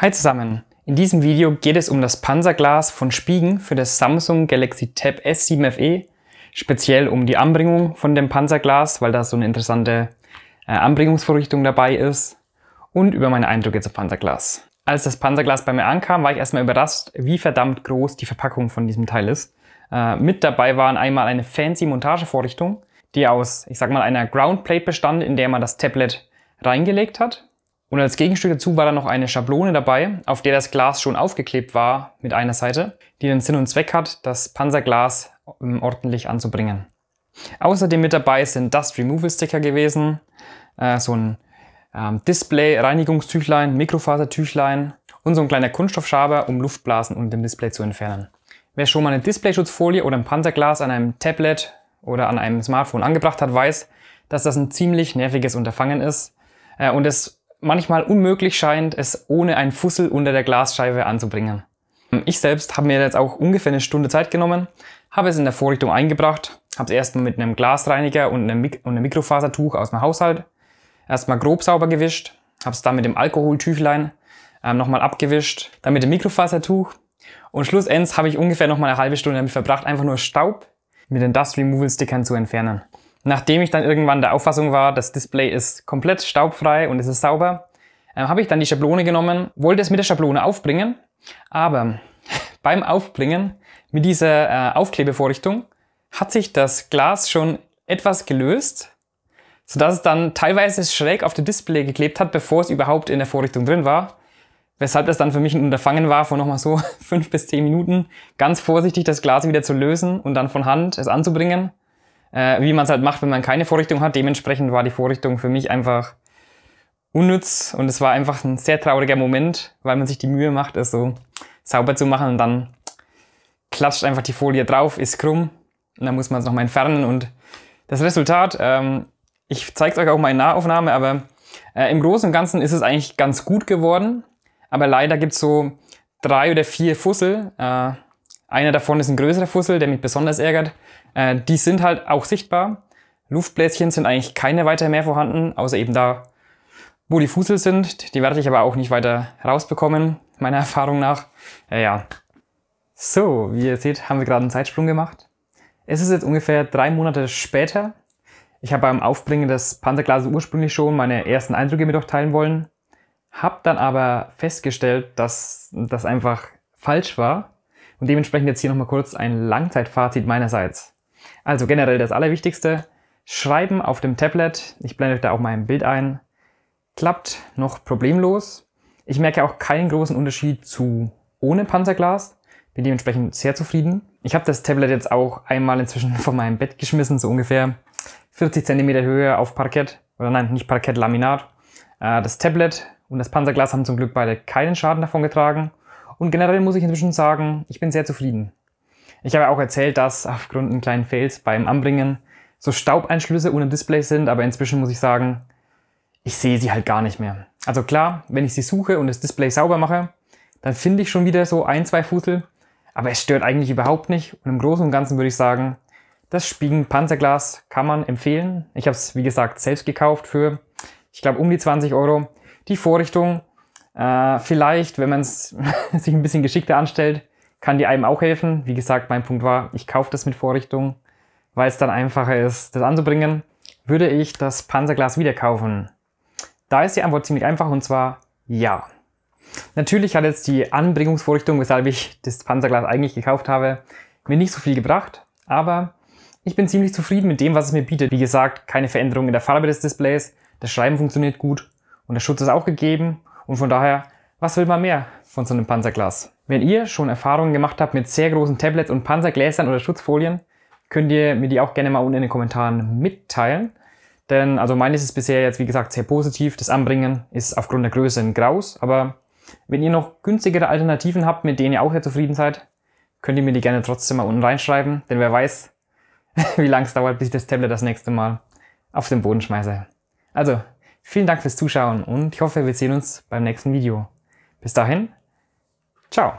Hi zusammen! In diesem Video geht es um das Panzerglas von Spiegen für das Samsung Galaxy Tab S7 FE, speziell um die Anbringung von dem Panzerglas, weil da so eine interessante äh, Anbringungsvorrichtung dabei ist und über meine Eindrücke zum Panzerglas. Als das Panzerglas bei mir ankam, war ich erstmal überrascht, wie verdammt groß die Verpackung von diesem Teil ist. Äh, mit dabei waren einmal eine fancy Montagevorrichtung, die aus, ich sag mal, einer Groundplate bestand, in der man das Tablet reingelegt hat und als Gegenstück dazu war dann noch eine Schablone dabei, auf der das Glas schon aufgeklebt war mit einer Seite, die den Sinn und Zweck hat, das Panzerglas ähm, ordentlich anzubringen. Außerdem mit dabei sind Dust Removal Sticker gewesen, äh, so ein ähm, Display, Reinigungstüchlein, Mikrofasertüchlein und so ein kleiner Kunststoffschaber, um Luftblasen unter dem Display zu entfernen. Wer schon mal eine Displayschutzfolie oder ein Panzerglas an einem Tablet oder an einem Smartphone angebracht hat, weiß, dass das ein ziemlich nerviges Unterfangen ist äh, und es manchmal unmöglich scheint, es ohne ein Fussel unter der Glasscheibe anzubringen. Hm, ich selbst habe mir jetzt auch ungefähr eine Stunde Zeit genommen, habe es in der Vorrichtung eingebracht, habe es erstmal mit einem Glasreiniger und einem, Mik und einem Mikrofasertuch aus dem Haushalt erstmal grob sauber gewischt, habe es dann mit dem Alkoholtüchlein ähm, nochmal abgewischt, dann mit dem Mikrofasertuch und schlussendlich habe ich ungefähr nochmal eine halbe Stunde damit verbracht, einfach nur Staub mit den Dust Removal Stickern zu entfernen. Nachdem ich dann irgendwann der Auffassung war, das Display ist komplett staubfrei und es ist sauber, ähm, habe ich dann die Schablone genommen, wollte es mit der Schablone aufbringen, aber beim Aufbringen mit dieser äh, Aufklebevorrichtung hat sich das Glas schon etwas gelöst, sodass es dann teilweise schräg auf dem Display geklebt hat, bevor es überhaupt in der Vorrichtung drin war. Weshalb das dann für mich ein Unterfangen war, von nochmal so fünf bis zehn Minuten ganz vorsichtig das Glas wieder zu lösen und dann von Hand es anzubringen äh, wie man es halt macht, wenn man keine Vorrichtung hat. Dementsprechend war die Vorrichtung für mich einfach unnütz und es war einfach ein sehr trauriger Moment, weil man sich die Mühe macht, es so sauber zu machen und dann klatscht einfach die Folie drauf, ist krumm und dann muss man es nochmal entfernen und das Resultat, ähm, ich zeige es euch auch mal in Nahaufnahme, aber äh, im Großen und Ganzen ist es eigentlich ganz gut geworden, aber leider gibt es so drei oder vier Fussel, äh, einer davon ist ein größerer Fussel, der mich besonders ärgert. Äh, die sind halt auch sichtbar. Luftbläschen sind eigentlich keine weiter mehr vorhanden, außer eben da, wo die Fussel sind. Die werde ich aber auch nicht weiter rausbekommen, meiner Erfahrung nach. Äh, ja. So, wie ihr seht, haben wir gerade einen Zeitsprung gemacht. Es ist jetzt ungefähr drei Monate später. Ich habe beim Aufbringen des Pantherglases ursprünglich schon meine ersten Eindrücke mit euch teilen wollen, habe dann aber festgestellt, dass das einfach falsch war und dementsprechend jetzt hier nochmal kurz ein Langzeitfazit meinerseits. Also generell das Allerwichtigste, Schreiben auf dem Tablet, ich blende euch da auch mal ein Bild ein, klappt noch problemlos. Ich merke auch keinen großen Unterschied zu ohne Panzerglas, bin dementsprechend sehr zufrieden. Ich habe das Tablet jetzt auch einmal inzwischen von meinem Bett geschmissen, so ungefähr 40 cm Höhe auf Parkett, oder nein, nicht Parkett, Laminat. Äh, das Tablet und das Panzerglas haben zum Glück beide keinen Schaden davon getragen und generell muss ich inzwischen sagen, ich bin sehr zufrieden. Ich habe auch erzählt, dass aufgrund eines kleinen Fails beim Anbringen so Staubeinschlüsse ohne Display sind, aber inzwischen muss ich sagen, ich sehe sie halt gar nicht mehr. Also klar, wenn ich sie suche und das Display sauber mache, dann finde ich schon wieder so ein, zwei Futel, aber es stört eigentlich überhaupt nicht und im Großen und Ganzen würde ich sagen, das Spiegenpanzerglas kann man empfehlen. Ich habe es, wie gesagt, selbst gekauft für, ich glaube, um die 20 Euro. Die Vorrichtung äh, vielleicht, wenn man es sich ein bisschen geschickter anstellt, kann die einem auch helfen. Wie gesagt, mein Punkt war, ich kaufe das mit Vorrichtung, weil es dann einfacher ist, das anzubringen. Würde ich das Panzerglas wieder kaufen? Da ist die Antwort ziemlich einfach und zwar ja. Natürlich hat jetzt die Anbringungsvorrichtung, weshalb ich das Panzerglas eigentlich gekauft habe, mir nicht so viel gebracht, aber ich bin ziemlich zufrieden mit dem, was es mir bietet. Wie gesagt, keine Veränderung in der Farbe des Displays, das Schreiben funktioniert gut und der Schutz ist auch gegeben und von daher, was will man mehr von so einem Panzerglas? Wenn ihr schon Erfahrungen gemacht habt mit sehr großen Tablets und Panzergläsern oder Schutzfolien, könnt ihr mir die auch gerne mal unten in den Kommentaren mitteilen. Denn also meines ist bisher jetzt wie gesagt sehr positiv. Das Anbringen ist aufgrund der Größe ein Graus. Aber wenn ihr noch günstigere Alternativen habt, mit denen ihr auch sehr zufrieden seid, könnt ihr mir die gerne trotzdem mal unten reinschreiben. Denn wer weiß, wie lange es dauert, bis ich das Tablet das nächste Mal auf den Boden schmeiße. Also, Vielen Dank fürs Zuschauen und ich hoffe, wir sehen uns beim nächsten Video. Bis dahin, ciao!